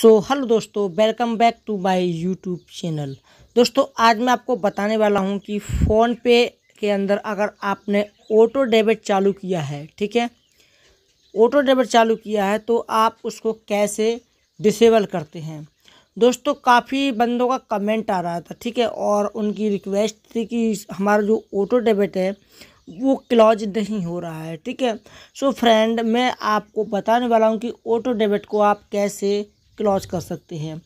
सो hello दोस्तों welcome back to my YouTube channel दोस्तों आज मैं आपको बताने वाला हूं कि फ़ोन पे के अंदर अगर आपने ऑटो डेबिट चालू किया है ठीक है ऑटो डेबिट चालू किया है तो आप उसको कैसे डिसेबल करते हैं दोस्तों काफ़ी बंदों का कमेंट आ रहा था ठीक है और उनकी रिक्वेस्ट थी कि हमारा जो ऑटो डेबिट है वो क्लॉज नहीं हो रहा है ठीक है सो फ्रेंड मैं आपको बताने वाला हूँ कि ऑटो डेबिट को आप कैसे क्लॉज कर सकते हैं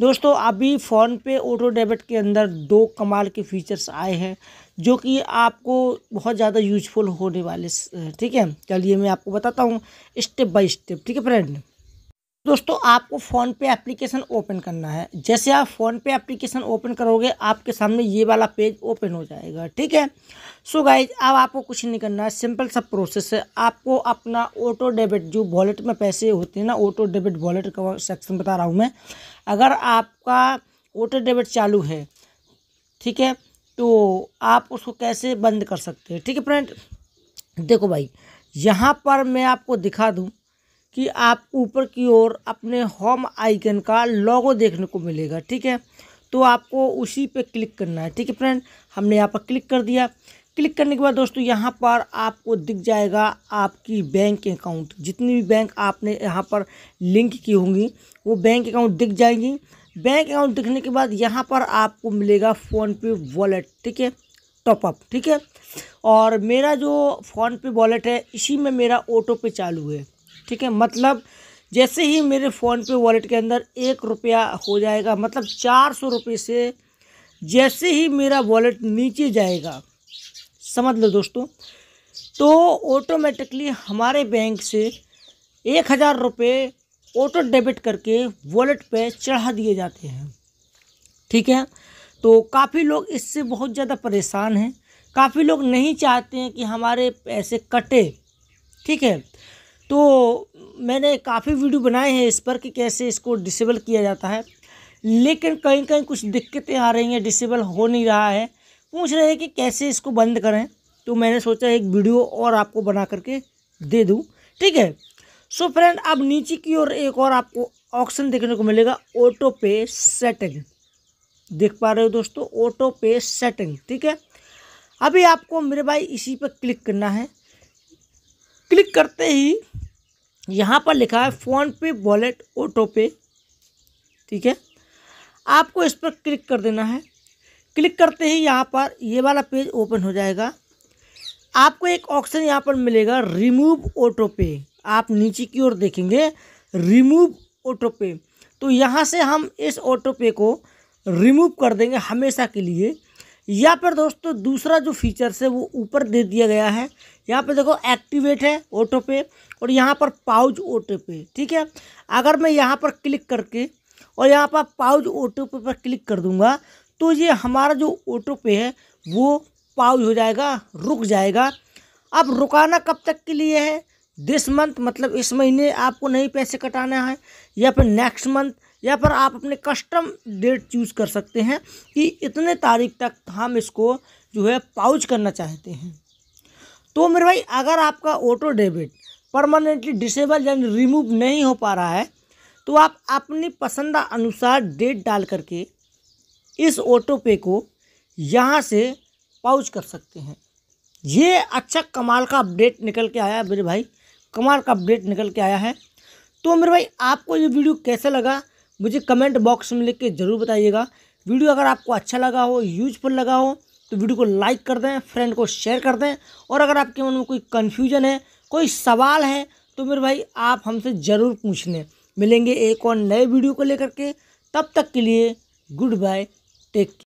दोस्तों अभी फ़ोनपे ऑटो डेबिट के अंदर दो कमाल के फीचर्स आए हैं जो कि आपको बहुत ज़्यादा यूजफुल होने वाले ठीक है चलिए मैं आपको बताता हूँ स्टेप बाय स्टेप ठीक है फ्रेंड दोस्तों आपको फ़ोन पे एप्लीकेशन ओपन करना है जैसे आप फ़ोन पे एप्लीकेशन ओपन करोगे आपके सामने ये वाला पेज ओपन हो जाएगा ठीक है सो गाइज अब आपको कुछ नहीं करना है सिंपल सा प्रोसेस है आपको अपना ऑटो डेबिट जो वॉलेट में पैसे होते हैं ना ऑटो डेबिट वॉलेट का सेक्शन बता रहा हूँ मैं अगर आपका ऑटो डेबिट चालू है ठीक है तो आप उसको कैसे बंद कर सकते हैं ठीक है फ्रेंड देखो भाई यहाँ पर मैं आपको दिखा दूँ कि आप ऊपर की ओर अपने होम आइकन का लोगो देखने को मिलेगा ठीक है तो आपको उसी पे क्लिक करना है ठीक है फ्रेंड हमने यहाँ पर क्लिक कर दिया क्लिक करने के बाद दोस्तों यहाँ पर आपको दिख जाएगा आपकी बैंक अकाउंट जितनी भी बैंक आपने यहाँ पर लिंक की होंगी वो बैंक अकाउंट दिख जाएंगी बैंक अकाउंट दिखने के बाद यहाँ पर आपको मिलेगा फ़ोनपे वॉलेट ठीक है टॉपअप ठीक है और मेरा जो फ़ोनपे वॉलेट है इसी में मेरा ऑटो पे चालू है ठीक है मतलब जैसे ही मेरे फ़ोनपे वॉलेट के अंदर एक रुपया हो जाएगा मतलब चार सौ रुपये से जैसे ही मेरा वॉलेट नीचे जाएगा समझ लो दोस्तों तो ऑटोमेटिकली हमारे बैंक से एक हज़ार रुपये ऑटो डेबिट करके वॉलेट पे चढ़ा दिए जाते हैं ठीक है तो काफ़ी लोग इससे बहुत ज़्यादा परेशान हैं काफ़ी लोग नहीं चाहते हैं कि हमारे पैसे कटे ठीक है तो मैंने काफ़ी वीडियो बनाए हैं इस पर कि कैसे इसको डिसेबल किया जाता है लेकिन कहीं कहीं कुछ दिक्कतें आ रही हैं डिसेबल हो नहीं रहा है पूछ रहे हैं कि कैसे इसको बंद करें तो मैंने सोचा एक वीडियो और आपको बना करके दे दूँ ठीक है सो फ्रेंड अब नीचे की ओर एक और आपको ऑप्शन देखने को मिलेगा ऑटो पे सेटिंग देख पा रहे हो दोस्तों ऑटो पे सेटिंग ठीक है अभी आपको मेरे भाई इसी पर क्लिक करना है क्लिक करते ही यहाँ पर लिखा है हम्म। फ़ोनपे वॉलेट ऑटो पे ठीक है आपको इस पर क्लिक कर देना है क्लिक करते ही यहाँ पर ये वाला पेज ओपन हो जाएगा आपको एक ऑप्शन यहाँ पर मिलेगा रिमूव ऑटो पे आप नीचे की ओर देखेंगे रिमूव ऑटो पे तो यहाँ से हम इस ऑटो पे को रिमूव कर देंगे हमेशा के लिए या फिर दोस्तों दूसरा जो फीचर्स है वो ऊपर दे दिया गया है यहाँ पे देखो एक्टिवेट है ऑटो पे और यहाँ पर पाउच ऑटो पे ठीक है अगर मैं यहाँ पर क्लिक करके और यहाँ पर पाउच ऑटो पे पर क्लिक कर दूँगा तो ये हमारा जो ऑटो पे है वो पाउच हो जाएगा रुक जाएगा अब रुकाना कब तक के लिए है दिस मंथ मतलब इस महीने आपको नहीं पैसे कटाना है या फिर नेक्स्ट मंथ या पर आप अपने कस्टम डेट चूज़ कर सकते हैं कि इतने तारीख तक हम इसको जो है पाउच करना चाहते हैं तो मेरे भाई अगर आपका ऑटो डेबिट परमानेंटली डिसेबल यानी रिमूव नहीं हो पा रहा है तो आप अपनी पसंद अनुसार डेट डाल करके इस ऑटो पे को यहाँ से पाउच कर सकते हैं ये अच्छा कमाल का अपडेट निकल के आया है मेरे भाई कमाल का अपडेट निकल के आया है तो मेरे भाई आपको ये वीडियो कैसा लगा मुझे कमेंट बॉक्स में लिख के ज़रूर बताइएगा वीडियो अगर आपको अच्छा लगा हो यूजफुल लगा हो तो वीडियो को लाइक कर दें फ्रेंड को शेयर कर दें और अगर आपके मन में कोई कन्फ्यूजन है कोई सवाल है तो मेरे भाई आप हमसे ज़रूर पूछ लें मिलेंगे एक और नए वीडियो को लेकर के तब तक के लिए गुड बाय टेक